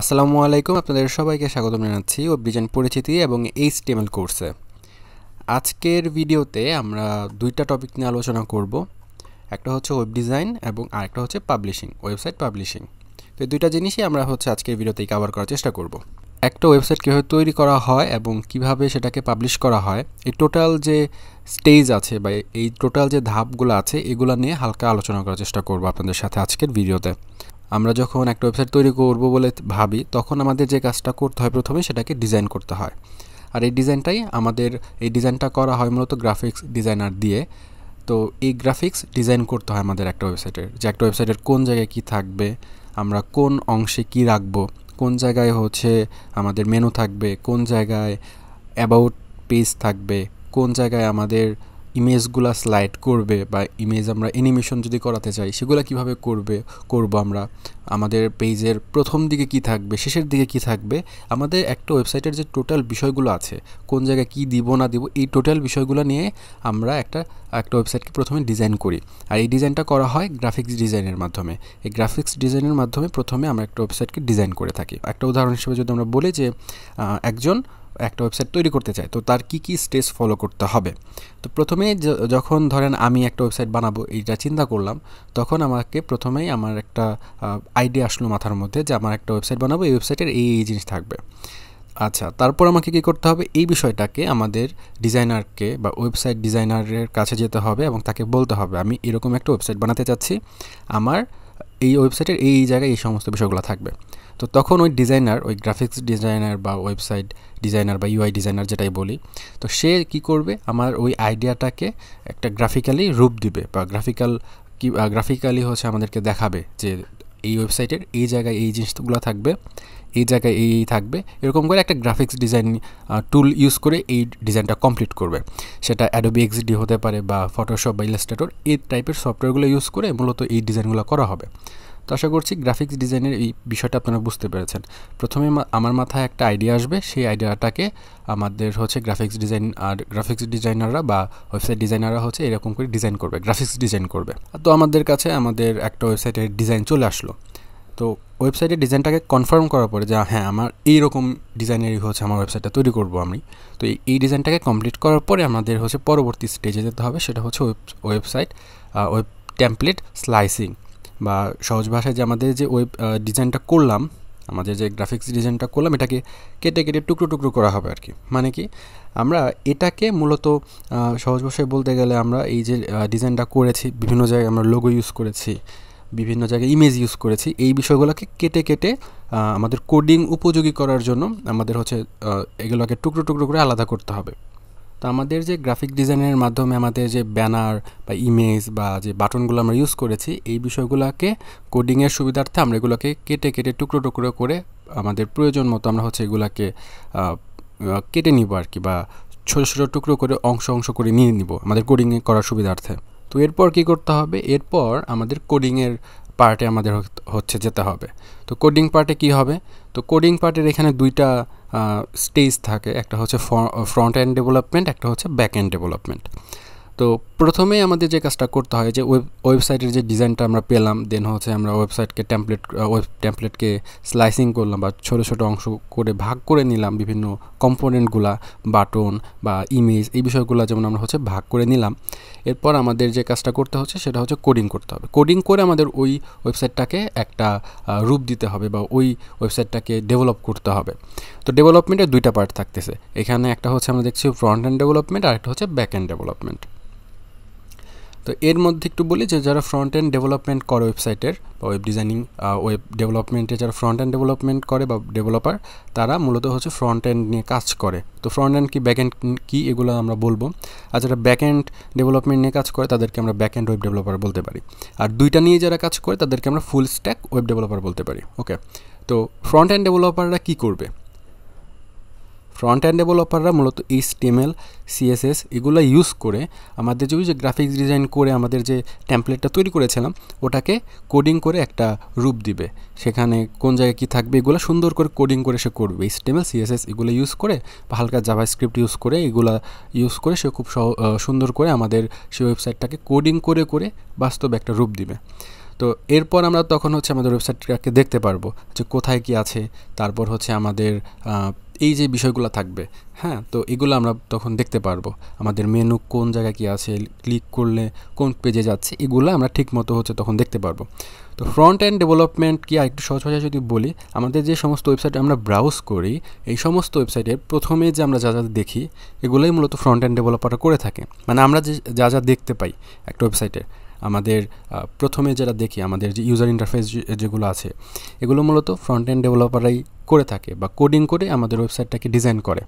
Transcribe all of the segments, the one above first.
আসসালামু আলাইকুম আপনাদের সবাইকে স্বাগত জানাচ্ছি অভিযান পরিচিতি এবং এইচ স্টেমেল কোর্সে আজকের ভিডিওতে আমরা দুইটা টপিক নিয়ে আলোচনা করব একটা হচ্ছে ওয়েব ডিজাইন এবং আরেকটা হচ্ছে পাবলিশিং ওয়েবসাইট পাবলিশিং তো এই দুইটা জিনিসই আমরা হচ্ছে আজকের ভিডিওতেই কাভার করার চেষ্টা করব একটা ওয়েবসাইট কীভাবে তৈরি করা হয় এবং কিভাবে সেটাকে পাবলিশ করা হয় এই টোটাল যে স্টেজ আছে বা এই টোটাল যে ধাপগুলো আছে এগুলো নিয়ে হালকা আলোচনা করার চেষ্টা করব আপনাদের সাথে আজকের ভিডিওতে আমরা যখন একটা ওয়েবসাইট তৈরি করব বলে ভাবি তখন আমাদের যে কাজটা করতে হয় প্রথমে সেটাকে ডিজাইন করতে হয় আর এই ডিজাইনটাই আমাদের এই ডিজাইনটা করা হয় মূলত গ্রাফিক্স ডিজাইনার দিয়ে তো এই গ্রাফিক্স ডিজাইন করতে হয় আমাদের একটা ওয়েবসাইটের যে একটা ওয়েবসাইটের কোন জায়গায় কি থাকবে আমরা কোন অংশে কি রাখবো কোন জায়গায় হচ্ছে আমাদের মেনু থাকবে কোন জায়গায় অ্যাবাউট পেজ থাকবে কোন জায়গায় আমাদের ইমেজগুলো স্লাইড করবে বা ইমেজ আমরা অ্যানিমেশন যদি করাতে চাই সেগুলো কিভাবে করবে করব আমরা আমাদের পেজের প্রথম দিকে কি থাকবে শেষের দিকে কি থাকবে আমাদের একটা ওয়েবসাইটের যে টোটাল বিষয়গুলো আছে কোন জায়গায় কি দিব না দিব এই টোটাল বিষয়গুলো নিয়ে আমরা একটা একটা ওয়েবসাইটকে প্রথমে ডিজাইন করি আর এই ডিজাইনটা করা হয় গ্রাফিক্স ডিজাইনের মাধ্যমে এই গ্রাফিক্স ডিজাইনের মাধ্যমে প্রথমে আমরা একটা ওয়েবসাইটকে ডিজাইন করে থাকি একটা উদাহরণ হিসেবে যদি আমরা বলি যে একজন একটা ওয়েবসাইট তৈরি করতে চাই তো তার কি কি স্টেজ ফলো করতে হবে তো প্রথমে যখন ধরেন আমি একটা ওয়েবসাইট বানাবো এইটা চিন্তা করলাম তখন আমাকে প্রথমেই আমার একটা আইডিয়া আসলো মাথার মধ্যে যে আমার একটা ওয়েবসাইট বানাবো এই ওয়েবসাইটের এই এই জিনিস থাকবে আচ্ছা তারপর আমাকে কি করতে হবে এই বিষয়টাকে আমাদের ডিজাইনারকে বা ওয়েবসাইট ডিজাইনারের কাছে যেতে হবে এবং তাকে বলতে হবে আমি এরকম একটা ওয়েবসাইট বানাতে চাচ্ছি আমার এই ওয়েবসাইটের এই জায়গায় এই সমস্ত বিষয়গুলো থাকবে তো তখন ওই ডিজাইনার ওই গ্রাফিক্স ডিজাইনার বা ওয়েবসাইট ডিজাইনার বা ইউআই ডিজাইনার যেটাই বলি তো সে কি করবে আমার ওই আইডিয়াটাকে একটা গ্রাফিক্যালি রূপ দিবে বা গ্রাফিক্যাল কি গ্রাফিক্যালি হচ্ছে আমাদেরকে দেখাবে যে এই ওয়েবসাইটের এই জায়গায় এই জিনিসগুলো থাকবে এই জায়গায় এই থাকবে এরকম করে একটা গ্রাফিক্স ডিজাইন টুল ইউজ করে এই ডিজাইনটা কমপ্লিট করবে সেটা অ্যাডোবি এক্সিডি হতে পারে বা ফটোশপ বা ইলাস্ট্রেটর এই টাইপের সফটওয়্যারগুলো ইউজ করে মূলত এই ডিজাইনগুলো করা হবে তো আশা করছি গ্রাফিক্স ডিজাইনের এই বিষয়টা আপনারা বুঝতে পেরেছেন প্রথমে আমার মাথায় একটা আইডিয়া আসবে সেই আইডিয়াটাকে আমাদের হচ্ছে গ্রাফিক্স ডিজাইন আর গ্রাফিক্স ডিজাইনাররা বা ওয়েবসাইট ডিজাইনাররা হচ্ছে এরকম করে ডিজাইন করবে গ্রাফিক্স ডিজাইন করবে তো আমাদের কাছে আমাদের একটা ওয়েবসাইটের ডিজাইন চলে আসলো তো ওয়েবসাইটের ডিজাইনটাকে কনফার্ম করার পরে যে হ্যাঁ আমার এই রকম ডিজাইনেরই হচ্ছে আমার ওয়েবসাইটটা তৈরি করব আমি তো এই ডিজাইনটাকে কমপ্লিট করার পরে আমাদের হচ্ছে পরবর্তী স্টেজে যেতে হবে সেটা হচ্ছে ওয়েবসাইট ওয়েব টেমপ্লেট স্লাইসিং বা সহজ ভাষায় যে আমাদের যে ওয়েব ডিজাইনটা করলাম আমাদের যে গ্রাফিক্স ডিজাইনটা করলাম এটাকে কেটে কেটে টুকরো টুকরো করা হবে আর কি মানে কি আমরা এটাকে মূলত সহজ ভাষায় বলতে গেলে আমরা এই যে ডিজাইনটা করেছি বিভিন্ন জায়গায় আমরা লোগো ইউজ করেছি বিভিন্ন জায়গায় ইমেজ ইউজ করেছি এই বিষয়গুলোকে কেটে কেটে আমাদের কোডিং উপযোগী করার জন্য আমাদের হচ্ছে এগুলোকে টুকরো টুকরো করে আলাদা করতে হবে তো আমাদের যে গ্রাফিক ডিজাইনের মাধ্যমে আমাদের যে ব্যানার বা ইমেজ বা যে বাটনগুলো আমরা ইউজ করেছি এই বিষয়গুলোকে কোডিংয়ের সুবিধার্থে আমরা এগুলোকে কেটে কেটে টুকরো টুকরো করে আমাদের প্রয়োজন মতো আমরা হচ্ছে এগুলোকে কেটে নিব আর কি বা ছোটো ছোটো টুকরো করে অংশ অংশ করে নিয়ে নিব আমাদের কোডিং করার সুবিধার্থে তো এরপর কি করতে হবে এরপর আমাদের কোডিংয়ের পার্টে আমাদের হচ্ছে যেতে হবে তো কোডিং পার্টে কি হবে তো কোডিং পার্টের এখানে দুইটা স্টেজ থাকে একটা হচ্ছে ফ্রন্ট অ্যান্ড ডেভেলপমেন্ট একটা হচ্ছে ব্যাক অ্যান্ড ডেভেলপমেন্ট তো প্রথমেই আমাদের যে কাজটা করতে হয় যে ওয়েব ওয়েবসাইটের যে ডিজাইনটা আমরা পেলাম দেন হচ্ছে আমরা ওয়েবসাইটকে ট্যাম্পলেট ওয়েব ট্যাম্পলেটকে স্লাইসিং করলাম বা ছোট ছোট অংশ করে ভাগ করে নিলাম বিভিন্ন কম্পোনেন্টগুলা বাটন বা ইমেজ এই বিষয়গুলো যেমন আমরা হচ্ছে ভাগ করে নিলাম এরপর আমাদের যে কাজটা করতে হচ্ছে সেটা হচ্ছে কোডিং করতে হবে কোডিং করে আমাদের ওই ওয়েবসাইটটাকে একটা রূপ দিতে হবে বা ওই ওয়েবসাইটটাকে ডেভেলপ করতে হবে তো ডেভেলপমেন্টের দুইটা পার্ট থাকতেছে এখানে একটা হচ্ছে আমরা দেখছি ফ্রন্ট অ্যান্ড ডেভেলপমেন্ট আর একটা হচ্ছে ব্যাক অ্যান্ড ডেভেলপমেন্ট তো এর মধ্যে একটু বলি যে যারা ফ্রন্ট এন্ড ডেভেলপমেন্ট করে ওয়েবসাইটের বা ওয়েব ডিজাইনিং ওয়েব ডেভেলপমেন্টে যারা ফ্রন্ট এন্ড ডেভেলপমেন্ট করে বা ডেভেলপার তারা মূলত হচ্ছে ফ্রন্ট এন্ড নিয়ে কাজ করে তো ফ্রন্ট এন্ড কি ব্যাক এন্ড কী এগুলো আমরা বলবো আর যারা ব্যাক এন্ড ডেভেলপমেন্ট নিয়ে কাজ করে তাদেরকে আমরা ব্যাক এন্ড ওয়েব ডেভেলপার বলতে পারি আর দুইটা নিয়ে যারা কাজ করে তাদেরকে আমরা ফুল স্ট্যাক ওয়েব ডেভেলপার বলতে পারি ওকে তো ফ্রন্ট এন্ড ডেভেলপাররা কী করবে ফ্রন্ট অ্যান্ড ডেভেলপাররা মূলত এইচটিএমএল সিএসএস এগুলো ইউজ করে আমাদের যে ওই যে গ্রাফিক্স ডিজাইন করে আমাদের যে ট্যাম্পলেটটা তৈরি করেছিলাম ওটাকে কোডিং করে একটা রূপ দিবে সেখানে কোন জায়গায় কী থাকবে এগুলো সুন্দর করে কোডিং করে সে করবে এইচটিএমএল সিএসএস এগুলো ইউজ করে বা হালকা জাভা স্ক্রিপ্ট ইউজ করে এগুলো ইউজ করে সে খুব সুন্দর করে আমাদের সেই ওয়েবসাইটটাকে কোডিং করে করে বাস্তবে একটা রূপ দিবে তো এরপর আমরা তখন হচ্ছে আমাদের ওয়েবসাইটটাকে দেখতে পারবো যে কোথায় কি আছে তারপর হচ্ছে আমাদের এই যে বিষয়গুলো থাকবে হ্যাঁ তো এগুলো আমরা তখন দেখতে পারবো আমাদের মেনু কোন জায়গায় কী আছে ক্লিক করলে কোন পেজে যাচ্ছে এগুলো আমরা ঠিক মতো হচ্ছে তখন দেখতে পারবো তো ফ্রন্ট অ্যান্ড ডেভেলপমেন্ট কি একটু সহজ যদি বলি আমাদের যে সমস্ত ওয়েবসাইট আমরা ব্রাউজ করি এই সমস্ত ওয়েবসাইটের প্রথমে যে আমরা যা যা দেখি এগুলোই মূলত ফ্রন্ট অ্যান্ড ডেভেলপাররা করে থাকে মানে আমরা যে যা যা দেখতে পাই একটা ওয়েবসাইটের আমাদের প্রথমে যেটা দেখি আমাদের যে ইউজার ইন্টারফেস যেগুলো আছে এগুলো মূলত ফ্রন্ট এন্ড ডেভেলপাররাই করে থাকে বা কোডিং করে আমাদের ওয়েবসাইটটাকে ডিজাইন করে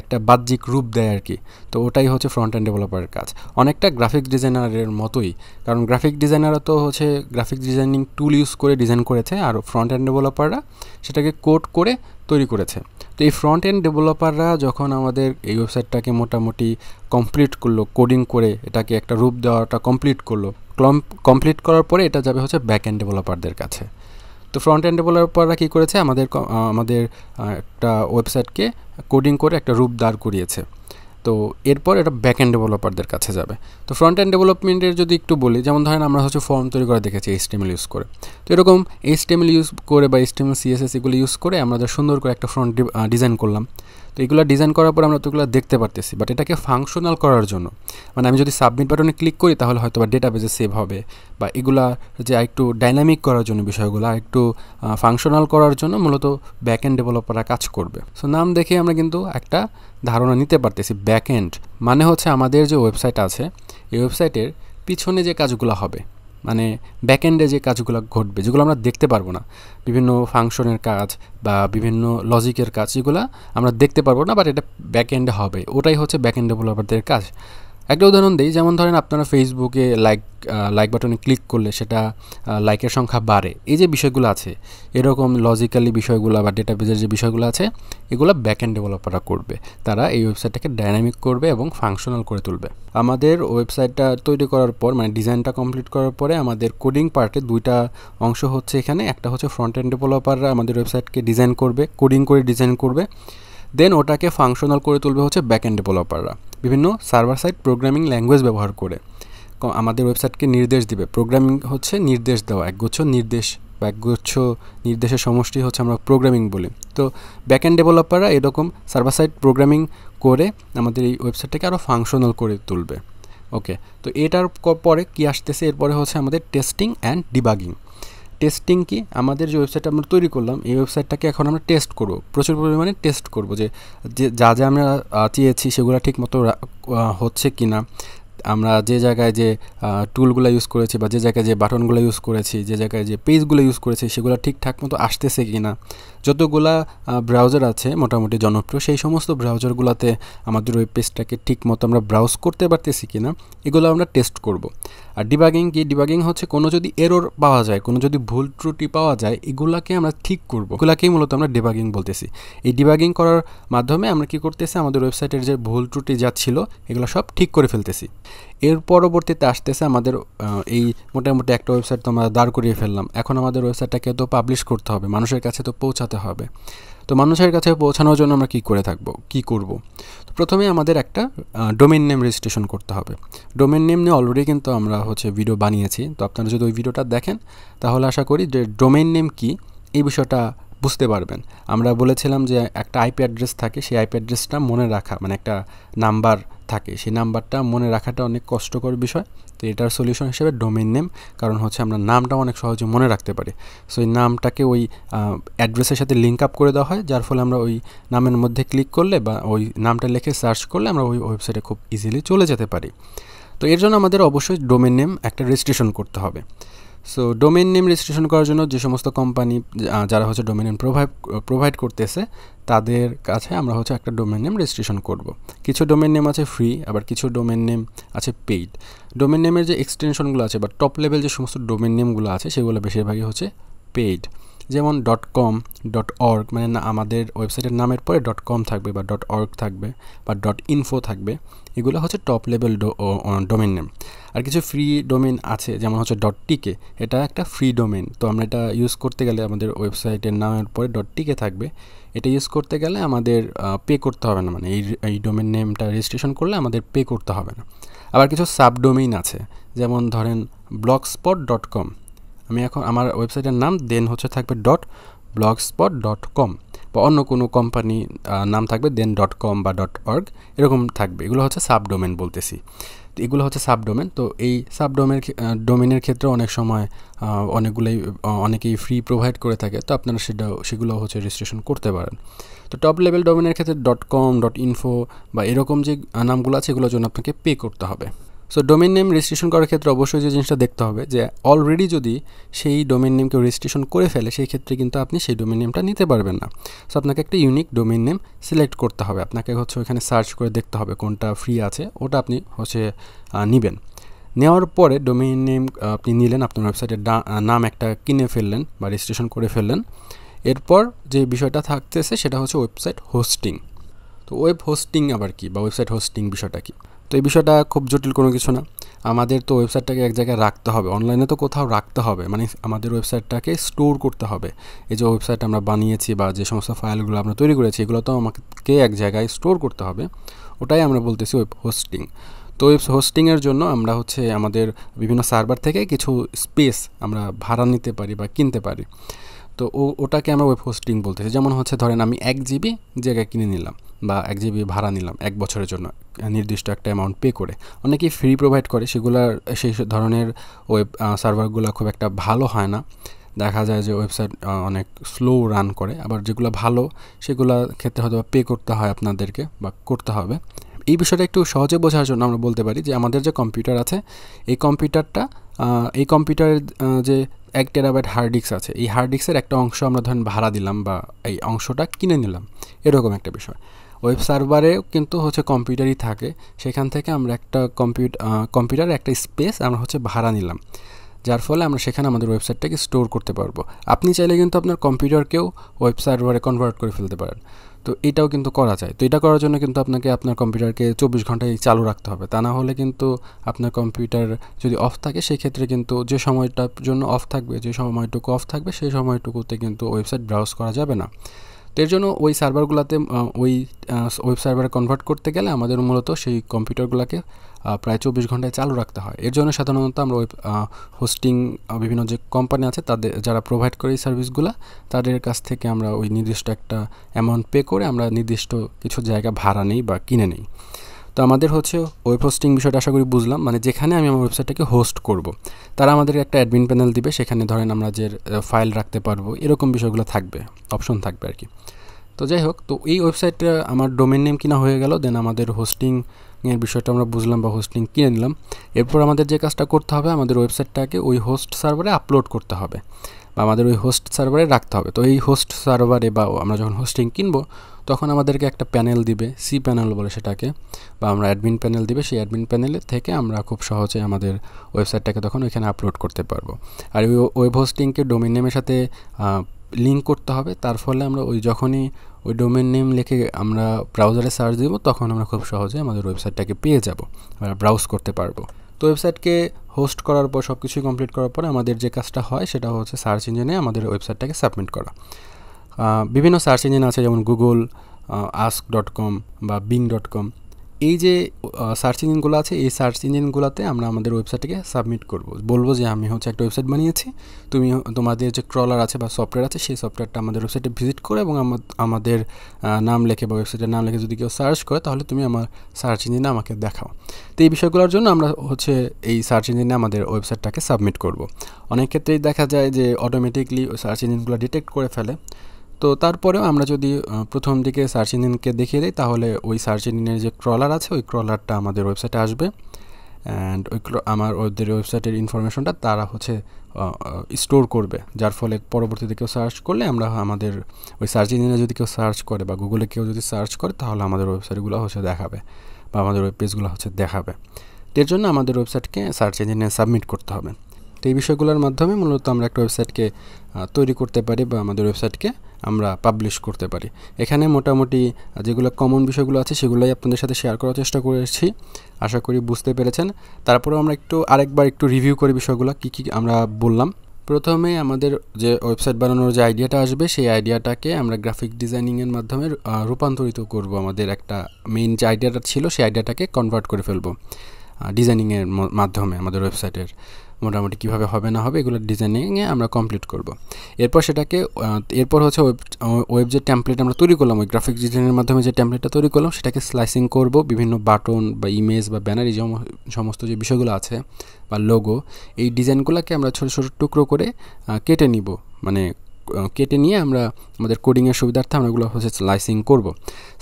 একটা বাহ্যিক রূপ দেয় আর কি তো ওটাই হচ্ছে ফ্রন্ট এন্ড ডেভেলপারের কাজ অনেকটা গ্রাফিক ডিজাইনারের মতোই কারণ গ্রাফিক ডিজাইনাররা তো হচ্ছে গ্রাফিক ডিজাইনিং টুল ইউজ করে ডিজাইন করেছে আর ফ্রন্ট এন্ড ডেভেলপাররা সেটাকে কোড করে তৈরি করেছে তো এই ফ্রন্ট এন্ড ডেভেলপাররা যখন আমাদের এই ওয়েবসাইটটাকে মোটামুটি কমপ্লিট করলো কোডিং করে এটাকে একটা রূপ দেওয়াটা কমপ্লিট করলো কমপ্লিট করার পরে এটা যাবে হচ্ছে ব্যাক এন্ড ডেভেলপারদের কাছে তো ফ্রন্ট এন্ড ডেভেলপাররা কী করেছে আমাদের আমাদের একটা ওয়েবসাইটকে কোডিং করে একটা রূপ দাঁড় করিয়েছে তো এরপর এটা ব্যাক এন্ড ডেভেলপারদের কাছে যাবে তো ফ্রন্ট এন্ড ডেভেলপমেন্টের যদি একটু বলি যেমন ধরেন আমরা হচ্ছে ফর্ম তৈরি করে দেখেছি এইচটিএমএল ইউজ করে তো এরকম এইচটিএমএল ইউজ করে বা এইচটিএমএল সিএসএস এগুলো ইউজ করে আমাদের সুন্দর করে একটা ফ্রন্ট ডিজাইন করলাম তো এগুলো ডিজাইন করার পর আমরা তো এগুলো দেখতে পারতেছি বাট এটাকে ফাংশনাল করার জন্য মানে আমি যদি সাবমিট বাটনে ক্লিক করি তাহলে হয়তো বা ডেটা বেজে সেভ হবে বা এগুলা যে একটু ডাইনামিক করার জন্য বিষয়গুলো একটু ফাংশনাল করার জন্য মূলত ব্যাক এন্ড ডেভেলপাররা কাজ করবে সো নাম দেখে আমরা কিন্তু একটা ধারণা নিতে পারতেছি ব্যাক এন্ড মানে হচ্ছে আমাদের যে ওয়েবসাইট আছে এই ওয়েবসাইটের পিছনে যে কাজগুলো হবে মানে ব্যাকএন্ডে যে কাজগুলো ঘটবে যেগুলো আমরা দেখতে পারবো না বিভিন্ন ফাংশনের কাজ বা বিভিন্ন লজিকের কাজ যেগুলো আমরা দেখতে পারবো না বাট এটা ব্যাকএন্ডে হবে ওটাই হচ্ছে ব্যাকএন্ড ডেভেলপারদের কাজ একটা উদাহরণ দিই যেমন ধরেন আপনারা ফেসবুকে লাইক লাইক বাটনে ক্লিক করলে সেটা লাইকের সংখ্যা বাড়ে এই যে বিষয়গুলো আছে এরকম লজিক্যালি বিষয়গুলো বা ডেটাবেজের যে বিষয়গুলো আছে এগুলো ব্যাক অ্যান্ড ডেভেলপাররা করবে তারা এই ওয়েবসাইটটাকে ডাইনামিক করবে এবং ফাংশনাল করে তুলবে আমাদের ওয়েবসাইটটা তৈরি করার পর মানে ডিজাইনটা কমপ্লিট করার পরে আমাদের কোডিং পার্টে দুইটা অংশ হচ্ছে এখানে একটা হচ্ছে ফ্রন্ট অ্যান্ড ডেভেলপাররা আমাদের ওয়েবসাইটকে ডিজাইন করবে কোডিং করে ডিজাইন করবে দেন ওটাকে ফাংশনাল করে তুলবে হচ্ছে ব্যাকএন্ড ডেভেলপাররা বিভিন্ন সার্ভার সাইড প্রোগ্রামিং ল্যাঙ্গুয়েজ ব্যবহার করে আমাদের ওয়েবসাইটকে নির্দেশ দিবে প্রোগ্রামিং হচ্ছে নির্দেশ দেওয়া একগুচ্ছ নির্দেশ বা একগুচ্ছ নির্দেশের সমষ্টি হচ্ছে আমরা প্রোগ্রামিং বলি তো ব্যাকএন্ড ডেভেলপাররা এরকম সার্ভার সাইড প্রোগ্রামিং করে আমাদের এই ওয়েবসাইটটাকে আরও ফাংশনাল করে তুলবে ওকে তো এটার পরে কি আসতেছে এরপরে হচ্ছে আমাদের টেস্টিং অ্যান্ড ডিবাগিং টেস্টিং কি আমাদের যে ওয়েবসাইটটা আমরা তৈরি করলাম এই ওয়েবসাইটটাকে এখন আমরা টেস্ট করব প্রচুর পরিমাণে টেস্ট করব যে যা যা আমরা চেয়েছি সেগুলো ঠিকমতো হচ্ছে কি না আমরা যে জায়গায় যে টুলগুলো ইউজ করেছি বা যে জায়গায় যে বাটনগুলো ইউজ করেছি যে জায়গায় যে পেজগুলো ইউজ করেছি সেগুলো ঠিকঠাক মতো আসতেছে কি না যতগুলা ব্রাউজার আছে মোটামুটি জনপ্রিয় সেই সমস্ত ব্রাউজারগুলোতে আমাদের ওয়েব পেজটাকে ঠিক মতো আমরা ব্রাউজ করতে পারতেছি কি না এগুলো আমরা টেস্ট করব আর ডিবাগিং কি ডিবাগিং হচ্ছে কোনো যদি এরর পাওয়া যায় কোনো যদি ভুল ত্রুটি পাওয়া যায় এগুলাকে আমরা ঠিক করব এগুলাকেই মূলত আমরা ডিবাগিং বলতেছি এই ডিবাগিং করার মাধ্যমে আমরা কি করতেছি আমাদের ওয়েবসাইটের যে ভুল ত্রুটি যা ছিল এগুলো সব ঠিক করে ফেলতেছি এর পরবর্তীতে আসতেছে আমাদের এই মোটামুটি একটা ওয়েবসাইট তো আমরা দাঁড় করিয়ে ফেললাম এখন আমাদের ওয়েবসাইটটাকে তো পাবলিশ করতে হবে মানুষের কাছে তো পৌঁছাতে হবে তো মানুষের কাছে পৌঁছানোর জন্য আমরা কি করে থাকব কি করব তো প্রথমে আমাদের একটা ডোমেন নেম রেজিস্ট্রেশন করতে হবে ডোমেন নেম নিয়ে অলরেডি কিন্তু আমরা হচ্ছে ভিডিও বানিয়েছি তো আপনারা যদি ওই ভিডিওটা দেখেন তাহলে আশা করি যে ডোমেন নেম কি এই বিষয়টা বুঝতে পারবেন আমরা বলেছিলাম যে একটা আইপি অ্যাড্রেস থাকে সেই আইপি অ্যাড্রেসটা মনে রাখা মানে একটা নাম্বার থাকে সেই নাম্বারটা মনে রাখাটা অনেক কষ্টকর বিষয় তো এটার সলিউশন হিসেবে ডোমেন নেম কারণ হচ্ছে আমরা নামটা অনেক সহজে মনে রাখতে পারি সো এই নামটাকে ওই অ্যাড্রেসের সাথে লিঙ্ক আপ করে দেওয়া হয় যার ফলে আমরা ওই নামের মধ্যে ক্লিক করলে বা ওই নামটা লিখে সার্চ করলে আমরা ওই ওয়েবসাইটে খুব ইজিলি চলে যেতে পারি তো এর জন্য আমাদের অবশ্যই ডোমেন নেম একটা রেজিস্ট্রেশন করতে হবে সো ডোমেন নেম রেজিস্ট্রেশন করার জন্য যে সমস্ত কোম্পানি যারা হচ্ছে ডোমেন নেম প্রোভাইড প্রোভাইড করতেছে তাদের কাছে আমরা হচ্ছে একটা ডোমেন নেম রেজিস্ট্রেশন করব। কিছু ডোমেন নেম আছে ফ্রি আবার কিছু ডোমেন নেম আছে পেইড ডোমেন নেমের যে এক্সটেনশনগুলো আছে বা টপ লেভেল যে সমস্ত ডোমেন নেমগুলো আছে সেগুলো বেশিরভাগই হচ্ছে পেইড যেমন ডট কম ডট অর্গ মানে আমাদের ওয়েবসাইটের নামের পরে ডট কম থাকবে বা ডট অর্গ থাকবে বা ডট ইনফো থাকবে এগুলো হচ্ছে টপ লেভেল ডোমেন নেম আর কিছু ফ্রি ডোমেন আছে যেমন হচ্ছে ডট টিকে এটা একটা ফ্রি ডোমেন তো আমরা এটা ইউজ করতে গেলে আমাদের ওয়েবসাইটের নামের পরে ডট টিকে থাকবে এটা ইউজ করতে গেলে আমাদের পে করতে হবে না মানে এই এই ডোমেন নেমটা রেজিস্ট্রেশন করলে আমাদের পে করতে হবে না আবার কিছু সাবডোমেইন আছে যেমন ধরেন ব্লক স্পট ডট কম আমি এখন আমার ওয়েবসাইটের নাম দেন হচ্ছে থাকবে dot blogspot dot com বা অন্য কোনো কোম্পানি নাম থাকবে দেন ডট কম বা ডট অর্গ এরকম থাকবে এগুলো হচ্ছে সাবডোমেন বলতেছি তো এগুলো হচ্ছে সাবডোমেন তো এই সাবডোমের ডোমেনের ক্ষেত্রে অনেক সময় অনেকগুলোই অনেকেই ফ্রি প্রোভাইড করে থাকে তো আপনারা সেটা সেগুলো হচ্ছে রেজিস্ট্রেশন করতে পারেন তো টপ লেভেল ডোমেনের ক্ষেত্রে ডট কম ডট ইনফো বা এরকম যে নামগুলো আছে এগুলোর জন্য আপনাকে পে করতে হবে সো ডোমেন নেম রেজিস্ট্রেশন করার ক্ষেত্রে অবশ্যই যে জিনিসটা দেখতে হবে যে অলরেডি যদি সেই ডোমেন নেম কেউ রেজিস্ট্রেশন করে ফেলে সেই ক্ষেত্রে কিন্তু আপনি সেই ডোমেন নেমটা নিতে পারবেন না সো আপনাকে একটা ইউনিক ডোমেন নেম সিলেক্ট করতে হবে আপনাকে হচ্ছে ওইখানে সার্চ করে দেখতে হবে কোনটা ফ্রি আছে ওটা আপনি হচ্ছে নেবেন নেওয়ার পরে ডোমেইন নেম আপনি নিলেন আপনার ওয়েবসাইটের নাম একটা কিনে ফেললেন বা রেজিস্ট্রেশন করে ফেললেন এরপর যে বিষয়টা থাকতেছে সেটা হচ্ছে ওয়েবসাইট হোস্টিং তো ওয়েব হোস্টিং আবার কি বা ওয়েবসাইট হোস্টিং বিষয়টা কি তো এই বিষয়টা খুব জটিল কোনো কিছু না আমাদের তো ওয়েবসাইটটাকে এক জায়গায় রাখতে হবে অনলাইনে তো কোথাও রাখতে হবে মানে আমাদের ওয়েবসাইটটাকে স্টোর করতে হবে এই যে ওয়েবসাইট আমরা বানিয়েছি বা যে সমস্ত ফাইলগুলো আমরা তৈরি করেছি এগুলো তো আমাকে এক জায়গায় স্টোর করতে হবে ওটাই আমরা বলতেছি ওয়েব হোস্টিং তো ওয়েব হোস্টিংয়ের জন্য আমরা হচ্ছে আমাদের বিভিন্ন সার্ভার থেকে কিছু স্পেস আমরা ভাড়া নিতে পারি বা কিনতে পারি তো ওটাকে আমরা ওয়েব হোস্টিং বলতেছি যেমন হচ্ছে ধরেন আমি এক জিবি জায়গায় কিনে নিলাম বা এক জিবি ভাড়া নিলাম এক বছরের জন্য নির্দিষ্ট একটা অ্যামাউন্ট পে করে অনেকেই ফ্রি প্রোভাইড করে সেগুলোর সেই ধরনের ওয়েব সার্ভারগুলো খুব একটা ভালো হয় না দেখা যায় যে ওয়েবসাইট অনেক স্লো রান করে আবার যেগুলো ভালো সেগুলো ক্ষেত্রে হয়তো পে করতে হয় আপনাদেরকে বা করতে হবে এই বিষয়টা একটু সহজে বোঝার জন্য আমরা বলতে পারি যে আমাদের যে কম্পিউটার আছে এই কম্পিউটারটা এই কম্পিউটারের যে এক টেরাবাইট হার্ড ডিস্ক আছে এই হার্ড ডিস্কের একটা অংশ আমরা ধরেন ভাড়া দিলাম বা এই অংশটা কিনে নিলাম এরকম একটা বিষয় ওয়েব সার্ভারে কিন্তু হচ্ছে কম্পিউটারই থাকে সেখান থেকে আমরা একটা কম্পিউটার কম্পিউটার একটা স্পেস আমরা হচ্ছে ভাড়া নিলাম যার ফলে আমরা সেখানে আমাদের ওয়েবসাইটটাকে স্টোর করতে পারবো আপনি চাইলে কিন্তু আপনার কম্পিউটারকেও ওয়েব সার্ভারে কনভার্ট করে ফেলতে পারেন তো এটাও কিন্তু করা যায় তো এটা করার জন্য কিন্তু আপনাকে আপনার কম্পিউটারকে চব্বিশ ঘন্টায় চালু রাখতে হবে তা না হলে কিন্তু আপনার কম্পিউটার যদি অফ থাকে সেক্ষেত্রে কিন্তু যে সময়টার জন্য অফ থাকবে যে সময়টুকু অফ থাকবে সেই সময়টুকুতে কিন্তু ওয়েবসাইট ব্রাউজ করা যাবে না তো এর জন্য ওই সার্ভারগুলোতে ওই ওয়েব সার্ভারে কনভার্ট করতে গেলে আমাদের মূলত সেই কম্পিউটারগুলোকে প্রায় চব্বিশ ঘন্টায় চালু রাখতে হয় এর জন্য সাধারণত আমরা ওয়েব হোস্টিং বিভিন্ন যে কোম্পানি আছে তাদের যারা প্রোভাইড করে এই সার্ভিসগুলো তাদের কাছ থেকে আমরা ওই নির্দিষ্ট একটা অ্যামাউন্ট পে করে আমরা নির্দিষ্ট কিছু জায়গা ভাড়া নিই বা কিনে নিই তো আমাদের হচ্ছে ওয়েব হোস্টিং বিষয়টা আশা করি বুঝলাম মানে যেখানে আমি আমার ওয়েবসাইটটাকে হোস্ট করব। তারা আমাদের একটা অ্যাডমিন প্যানেল দিবে সেখানে ধরেন আমরা যে ফাইল রাখতে পারবো এরকম বিষয়গুলো থাকবে অপশন থাকবে আর কি তো যাই হোক তো এই ওয়েবসাইটটা আমার ডোমেন নেম কিনা হয়ে গেল দেন আমাদের হোস্টিং এর বিষয়টা আমরা বুঝলাম বা হোস্টিং কিনে নিলাম এরপর আমাদের যে কাজটা করতে হবে আমাদের ওয়েবসাইটটাকে ওই হোস্ট সার্ভারে আপলোড করতে হবে বা আমাদের ওই হোস্ট সার্ভারে রাখতে হবে তো এই হোস্ট সার্ভারে বা আমরা যখন হোস্টিং কিনবো তখন আমাদেরকে একটা প্যানেল দিবে সি প্যানেল বলে সেটাকে বা আমরা অ্যাডমিন প্যানেল দিবে সেই অ্যাডমিন প্যানেলে থেকে আমরা খুব সহজে আমাদের ওয়েবসাইটটাকে তখন ওইখানে আপলোড করতে পারবো আর ওই ওয়েব হোস্টিংকে ডোমেন নেমের সাথে লিঙ্ক করতে হবে তার ফলে আমরা ওই যখনই ওই ডোমেন নেম লিখে আমরা ব্রাউজারে সার্চ দেবো তখন আমরা খুব সহজে আমাদের ওয়েবসাইটটাকে পেয়ে যাবো আমরা ব্রাউজ করতে পারবো তো ওয়েবসাইটকে হোস্ট করার পর সব কিছুই কমপ্লিট করার পরে আমাদের যে কাজটা হয় সেটা হচ্ছে সার্চ ইঞ্জিনে আমাদের ওয়েবসাইটটাকে সাবমিট করা বিভিন্ন সার্চ ইঞ্জিন আছে যেমন গুগল আস্ক ডট কম বা বিং ডট কম এই যে সার্চ ইঞ্জিনগুলো আছে এই সার্চ ইঞ্জিনগুলোতে আমরা আমাদের ওয়েবসাইটকে সাবমিট করব বলবো যে আমি হচ্ছে একটা ওয়েবসাইট বানিয়েছি তুমি তোমাদের যে ক্রলার আছে বা সফটওয়্যার আছে সেই সফটওয়্যারটা আমাদের ওয়েবসাইটে ভিজিট করে এবং আমাদের নাম লেখে বা ওয়েবসাইটের নাম লেখে যদি কেউ সার্চ করে তাহলে তুমি আমার সার্চ ইঞ্জিনে আমাকে দেখাও তো এই বিষয়গুলোর জন্য আমরা হচ্ছে এই সার্চ ইঞ্জিনে আমাদের ওয়েবসাইটটাকে সাবমিট করব অনেক ক্ষেত্রেই দেখা যায় যে অটোমেটিকলি সার্চ ইঞ্জিনগুলো ডিটেক্ট করে ফেলে তো তারপরেও আমরা যদি প্রথম দিকে সার্চ ইঞ্জিনকে দেখিয়ে দিই তাহলে ওই সার্চ ইঞ্জিনের যে ক্রলার আছে ওই ক্রলারটা আমাদের ওয়েবসাইটে আসবে অ্যান্ড ওই আমার ওদের ওয়েবসাইটের ইনফরমেশনটা তারা হচ্ছে স্টোর করবে যার ফলে পরবর্তীতে কেউ সার্চ করলে আমরা আমাদের ওই সার্চ ইঞ্জিনে যদি কেউ সার্চ করে বা গুগলে কেউ যদি সার্চ করে তাহলে আমাদের ওয়েবসাইটগুলো হচ্ছে দেখাবে বা আমাদের ওয়েব পেজগুলো হচ্ছে দেখাবে এর জন্য আমাদের ওয়েবসাইটকে সার্চ ইঞ্জিনে সাবমিট করতে হবে তো এই বিষয়গুলোর মাধ্যমে মূলত আমরা একটা ওয়েবসাইটকে তৈরি করতে পারি বা আমাদের ওয়েবসাইটকে আমরা পাবলিশ করতে পারি এখানে মোটামুটি যেগুলো কমন বিষয়গুলো আছে সেগুলোই আপনাদের সাথে শেয়ার করার চেষ্টা করেছি আশা করি বুঝতে পেরেছেন তারপরেও আমরা একটু আরেকবার একটু রিভিউ করি বিষয়গুলো কী কী আমরা বললাম প্রথমে আমাদের যে ওয়েবসাইট বানানোর যে আইডিয়াটা আসবে সেই আইডিয়াটাকে আমরা গ্রাফিক ডিজাইনিংয়ের মাধ্যমে রূপান্তরিত করব আমাদের একটা মেইন যে আইডিয়াটা ছিল সেই আইডিয়াটাকে কনভার্ট করে ফেলবো ডিজাইনিংয়ের মাধ্যমে আমাদের ওয়েবসাইটের মোটামুটি কীভাবে হবে না হবে এগুলো ডিজাইনিংয়ে আমরা কমপ্লিট করব এরপর সেটাকে এরপর হচ্ছে ওয়েব ওয়েব যে টেমপ্লেট আমরা তৈরি করলাম ওই গ্রাফিক ডিজাইনের মাধ্যমে যে টেমপ্লেটটা তৈরি করলাম সেটাকে স্লাইসিং করব বিভিন্ন বাটন বা ইমেজ বা ব্যানার এই সমস্ত যে বিষয়গুলো আছে বা লোগো এই ডিজাইনগুলোকে আমরা ছোটো ছোটো টুকরো করে কেটে নিব মানে কেটে নিয়ে আমরা আমাদের কোডিংয়ের সুবিধার্থে আমরা ওগুলো হচ্ছে স্লাইসিং করব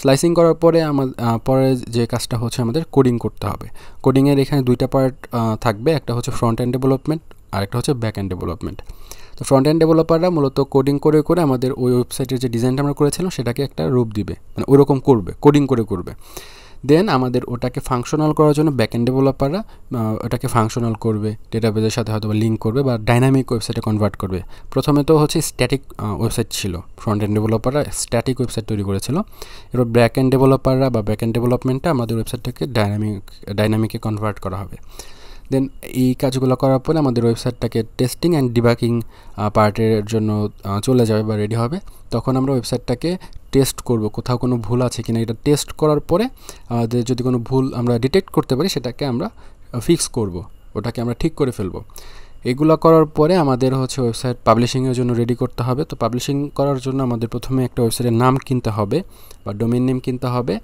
স্লাইসিং করার পরে আমার পরে যে কাজটা হচ্ছে আমাদের কোডিং করতে হবে কোডিংয়ের এখানে দুইটা পার্ট থাকবে একটা হচ্ছে ফ্রন্ট অ্যান্ড ডেভেলপমেন্ট আর একটা হচ্ছে ব্যাক অ্যান্ড ডেভেলপমেন্ট তো ফ্রন্ট অ্যান্ড ডেভেলপাররা মূলত কোডিং করে করে আমাদের ওই ওয়েবসাইটের যে ডিজাইনটা আমরা করেছিলাম সেটাকে একটা রূপ দিবে মানে ওরকম করবে কোডিং করে করবে দেন আমাদের ওটাকে ফাংশনাল করার জন্য ব্যাকএন্ড ডেভেলপাররা ওটাকে ফাংশনাল করবে ডেটাবেজের সাথে হয়তো লিঙ্ক করবে বা ডাইনামিক ওয়েবসাইটে কনভার্ট করবে প্রথমে তো হচ্ছে স্ট্যাটিক ওয়েবসাইট ছিল ফ্রন্ট এন্ড ডেভেলপাররা স্ট্যাটিক ওয়েবসাইট তৈরি করেছিল এবার ব্যাক এন্ড ডেভেলপাররা বা ব্যাক এন্ড ডেভেলপমেন্টটা আমাদের ওয়েবসাইটটাকে ডাইনামিক ডাইনামিকে কনভার্ট করা হবে দেন এই কাজগুলো করার পরে আমাদের ওয়েবসাইটটাকে টেস্টিং অ্যান্ড ডিবাকিং পার্টের জন্য চলে যাবে বা রেডি হবে তখন আমরা ওয়েবসাইটটাকে টেস্ট করব কোথাও কোনো ভুল আছে কিনা এটা টেস্ট করার পরে আমাদের যদি কোনো ভুল আমরা ডিটেক্ট করতে পারি সেটাকে আমরা ফিক্স করব ওটাকে আমরা ঠিক করে ফেলবো এগুলো করার পরে আমাদের হচ্ছে ওয়েবসাইট পাবলিশিংয়ের জন্য রেডি করতে হবে তো পাবলিশিং করার জন্য আমাদের প্রথমে একটা ওয়েবসাইটের নাম কিনতে হবে বা ডোমেন নেম কিনতে হবে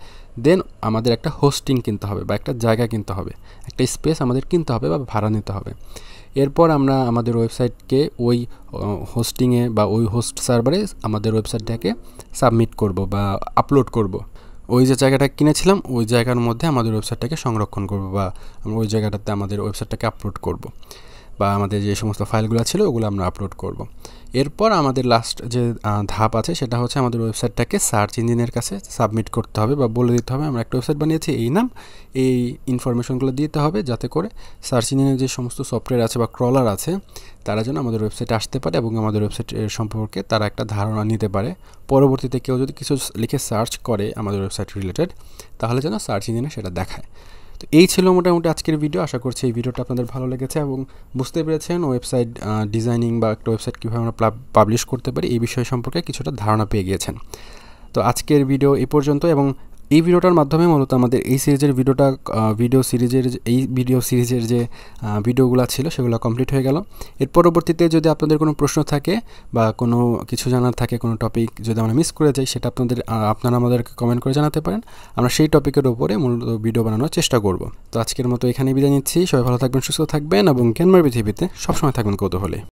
দেন আমাদের একটা হোস্টিং কিনতে হবে বা একটা জায়গা কিনতে হবে একটা স্পেস আমাদের কিনতে হবে বা ভাড়া নিতে হবে এরপর আমরা আমাদের ওয়েবসাইটকে ওই হোস্টিংয়ে বা ওই হোস্ট সার্ভারে আমাদের ওয়েবসাইটটাকে সাবমিট করব বা আপলোড করব। ওই যে জায়গাটা কিনেছিলাম ওই জায়গার মধ্যে আমাদের ওয়েবসাইটটাকে সংরক্ষণ করব বা আমরা ওই জায়গাটাতে আমাদের ওয়েবসাইটটাকে আপলোড করব। বা আমাদের যে সমস্ত ফাইলগুলো ছিল ওগুলো আমরা আপলোড করব। এরপর আমাদের লাস্ট যে ধাপ আছে সেটা হচ্ছে আমাদের ওয়েবসাইটটাকে সার্চ ইঞ্জিনের কাছে সাবমিট করতে হবে বা বলে দিতে হবে আমরা একটা ওয়েবসাইট বানিয়েছি এই নাম এই ইনফরমেশনগুলো দিতে হবে যাতে করে সার্চ ইঞ্জিনের যে সমস্ত সফটওয়্যার আছে বা ক্রলার আছে তারা যেন আমাদের ওয়েবসাইটে আসতে পারে এবং আমাদের ওয়েবসাইট সম্পর্কে তারা একটা ধারণা নিতে পারে পরবর্তীতে কেউ যদি কিছু লিখে সার্চ করে আমাদের ওয়েবসাইট রিলেটেড তাহলে যেন সার্চ ইঞ্জিনে সেটা দেখায় তো এই ছিল মোটামুটি আজকের ভিডিও আশা করছি এই ভিডিওটা আপনাদের ভালো লেগেছে এবং বুঝতে পেরেছেন ওয়েবসাইট ডিজাইনিং বা একটা ওয়েবসাইট কীভাবে আমরা পাবলিশ করতে পারি এই বিষয় সম্পর্কে কিছুটা ধারণা পেয়ে গিয়েছেন তো আজকের ভিডিও এ পর্যন্ত এবং এই ভিডিওটার মাধ্যমে মূলত আমাদের এই সিরিজের ভিডিওটা ভিডিও সিরিজের এই ভিডিও সিরিজের যে ভিডিওগুলো ছিল সেগুলো কমপ্লিট হয়ে গেল এর পরবর্তীতে যদি আপনাদের কোনো প্রশ্ন থাকে বা কোনো কিছু জানার থাকে কোনো টপিক যদি আমরা মিস করে যাই সেটা আপনাদের আপনারা আমাদেরকে কমেন্ট করে জানাতে পারেন আমরা সেই টপিকের ওপরে মূলত ভিডিও বানানোর চেষ্টা করব তো আজকের মতো এখানে বিদায় নিচ্ছি সবাই ভালো থাকবেন সুস্থ থাকবেন এবং জ্ঞানমার পৃথিবীতে সবসময় থাকবেন কৌতূহলে